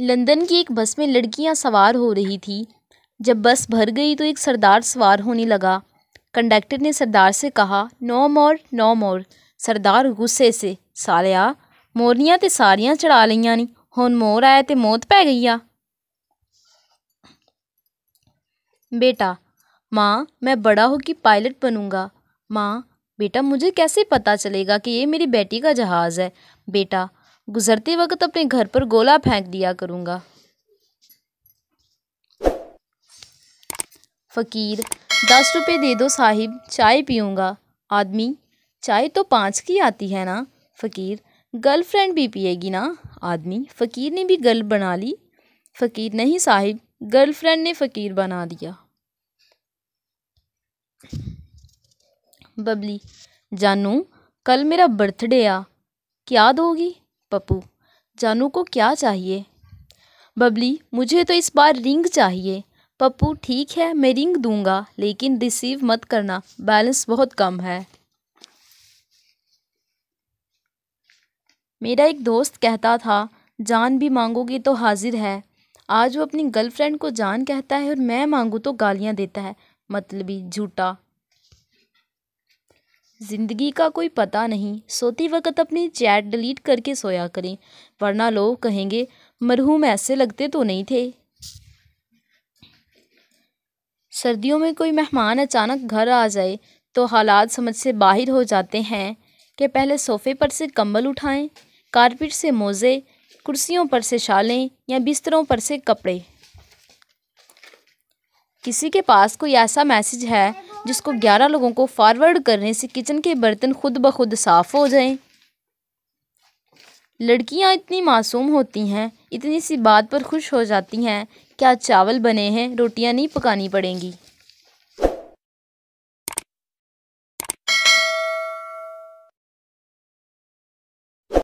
London की एक बस में लड़कियां सवार हो रही थी जब बस भर गई तो एक सरदार सवार होने लगा कंडक्टर ने सरदार से कहा नो मोर नो मोर सरदार गुस्से से सालिया ਮੋਰਨੀਆਂ तो सारिया चढ़ा लिया ਨੇ हूँ मोर आया तो मौत पै गई आ बेटा माँ मैं बड़ा हो कि पायलट बनूंगा माँ बेटा मुझे कैसे पता चलेगा कि ये मेरी बेटी का जहाज़ है बेटा गुजरते वक्त अपने घर पर गोला फेंक दिया करूँगा फ़कीर दस रुपये दे दो साहिब चाय पीऊँगा आदमी चाय तो पाँच की आती है ना फ़कीर गर्लफ्रेंड भी पिएगी ना आदमी फ़कीर ने भी गर्ल बना ली फ़कीर नहीं साहिब गर्लफ्रेंड ने फ़कीर बना दिया बबली जानू कल मेरा बर्थडे आ क्या दोगी पप्पू जानू को क्या चाहिए बबली मुझे तो इस बार रिंग चाहिए पप्पू ठीक है मैं रिंग दूंगा लेकिन रिसीव मत करना बैलेंस बहुत कम है मेरा एक दोस्त कहता था जान भी मांगोगी तो हाजिर है आज वो अपनी गर्लफ्रेंड को जान कहता है और मैं मांगू तो गालियाँ देता है मतलबी झूठा ज़िंदगी का कोई पता नहीं सोती वक्त अपनी चैट डिलीट करके सोया करें वरना लोग कहेंगे मरहूम ऐसे लगते तो नहीं थे सर्दियों में कोई मेहमान अचानक घर आ जाए तो हालात समझ से बाहर हो जाते हैं कि पहले सोफ़े पर से कंबल उठाएं कारपेट से मोज़े कुर्सियों पर से शालें या बिस्तरों पर से कपड़े किसी के पास कोई ऐसा मैसेज है जिसको 11 लोगों को फॉरवर्ड करने से किचन के बर्तन खुद ब खुद साफ़ हो जाएं लड़कियां इतनी मासूम होती हैं इतनी सी बात पर खुश हो जाती हैं क्या चावल बने हैं रोटियां नहीं पकानी पड़ेंगी